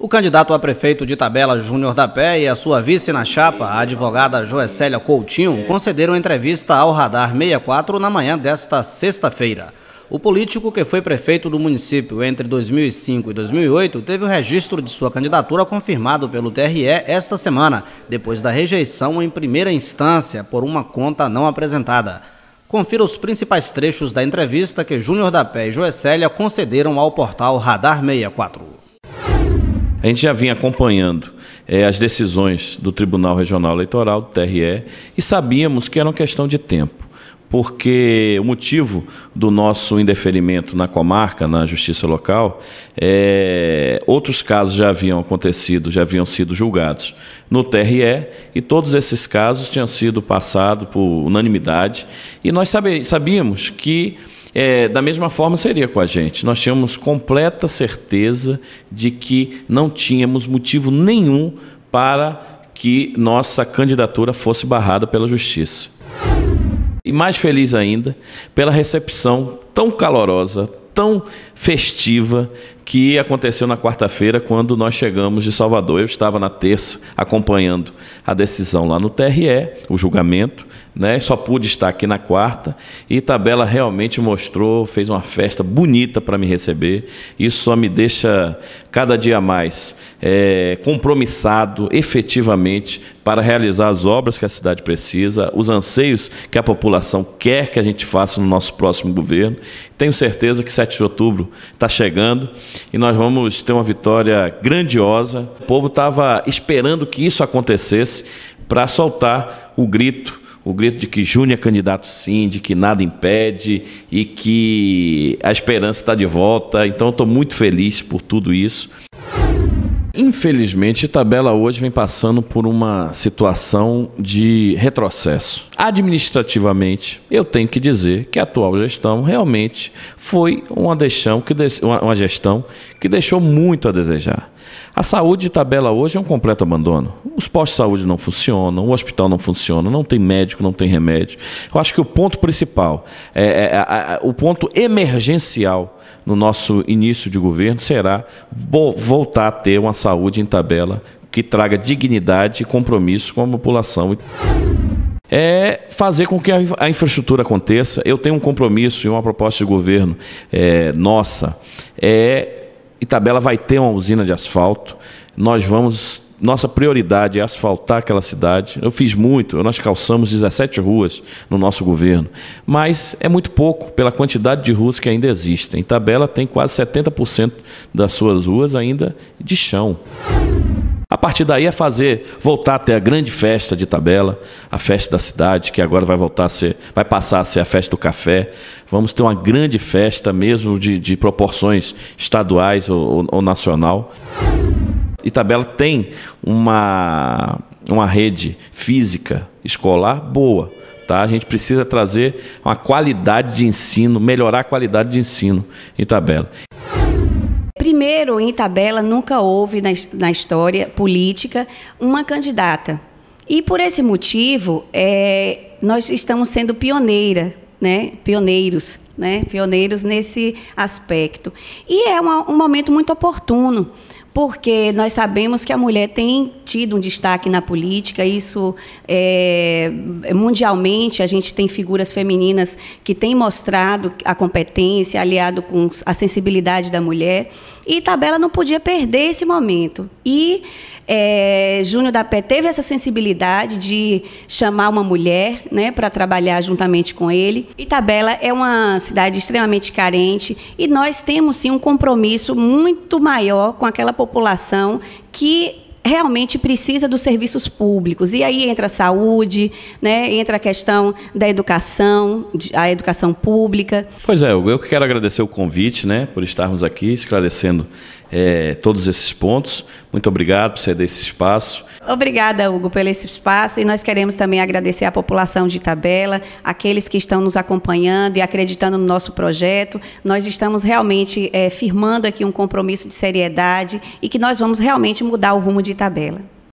O candidato a prefeito de Tabela, Júnior da Pé, e a sua vice na chapa, a advogada Joecélia Coutinho, concederam entrevista ao Radar 64 na manhã desta sexta-feira. O político, que foi prefeito do município entre 2005 e 2008, teve o registro de sua candidatura confirmado pelo TRE esta semana, depois da rejeição em primeira instância por uma conta não apresentada. Confira os principais trechos da entrevista que Júnior da Pé e Joecélia concederam ao portal Radar 64. A gente já vinha acompanhando é, as decisões do Tribunal Regional Eleitoral, do TRE, e sabíamos que era uma questão de tempo porque o motivo do nosso indeferimento na comarca, na justiça local, é, outros casos já haviam acontecido, já haviam sido julgados no TRE, e todos esses casos tinham sido passados por unanimidade, e nós sabíamos que. É, da mesma forma seria com a gente. Nós tínhamos completa certeza de que não tínhamos motivo nenhum para que nossa candidatura fosse barrada pela justiça e mais feliz ainda pela recepção tão calorosa, tão festiva que aconteceu na quarta-feira quando nós chegamos de Salvador. Eu estava na terça acompanhando a decisão lá no TRE, o julgamento, né? Só pude estar aqui na quarta e Tabela realmente mostrou, fez uma festa bonita para me receber. Isso só me deixa cada dia mais é, compromissado, efetivamente, para realizar as obras que a cidade precisa, os anseios que a população quer que a gente faça no nosso próximo governo. Tenho certeza que 7 de outubro está chegando e nós vamos ter uma vitória grandiosa. O povo estava esperando que isso acontecesse para soltar o grito o grito de que Júnior é candidato sim, de que nada impede e que a esperança está de volta. Então, estou muito feliz por tudo isso. Infelizmente, tabela hoje vem passando por uma situação de retrocesso. Administrativamente, eu tenho que dizer que a atual gestão realmente foi uma, deixão que uma gestão que deixou muito a desejar. A saúde de tabela hoje é um completo abandono. Os postos de saúde não funcionam, o hospital não funciona, não tem médico, não tem remédio. Eu acho que o ponto principal, é, é, é, é o ponto emergencial no nosso início de governo será voltar a ter uma saúde em tabela que traga dignidade e compromisso com a população. É fazer com que a infraestrutura aconteça. Eu tenho um compromisso e uma proposta de governo é, nossa. É, Itabela vai ter uma usina de asfalto. Nós vamos nossa prioridade é asfaltar aquela cidade. Eu fiz muito, nós calçamos 17 ruas no nosso governo, mas é muito pouco pela quantidade de ruas que ainda existem. Tabela tem quase 70% das suas ruas ainda de chão. A partir daí é fazer, voltar até a grande festa de Tabela, a festa da cidade, que agora vai voltar a ser, vai passar a ser a festa do café. Vamos ter uma grande festa mesmo de, de proporções estaduais ou, ou, ou nacional. Itabela tem uma, uma rede física escolar boa. Tá? A gente precisa trazer uma qualidade de ensino, melhorar a qualidade de ensino em Itabela. Primeiro, em Itabela, nunca houve na, na história política uma candidata. E por esse motivo, é, nós estamos sendo pioneira, né? pioneiros, né? pioneiros nesse aspecto. E é uma, um momento muito oportuno porque nós sabemos que a mulher tem tido um destaque na política, isso é, mundialmente a gente tem figuras femininas que têm mostrado a competência, aliado com a sensibilidade da mulher, e Tabela não podia perder esse momento. E é, Júnior da Pé teve essa sensibilidade de chamar uma mulher né, para trabalhar juntamente com ele. Itabela é uma cidade extremamente carente e nós temos sim um compromisso muito maior com aquela população que realmente precisa dos serviços públicos. E aí entra a saúde, né? entra a questão da educação, a educação pública. Pois é, eu quero agradecer o convite né, por estarmos aqui esclarecendo é, todos esses pontos. Muito obrigado por ceder esse espaço Obrigada, Hugo, pelo esse espaço. E nós queremos também agradecer à população de Itabela, aqueles que estão nos acompanhando e acreditando no nosso projeto. Nós estamos realmente é, firmando aqui um compromisso de seriedade e que nós vamos realmente mudar o rumo de Itabela.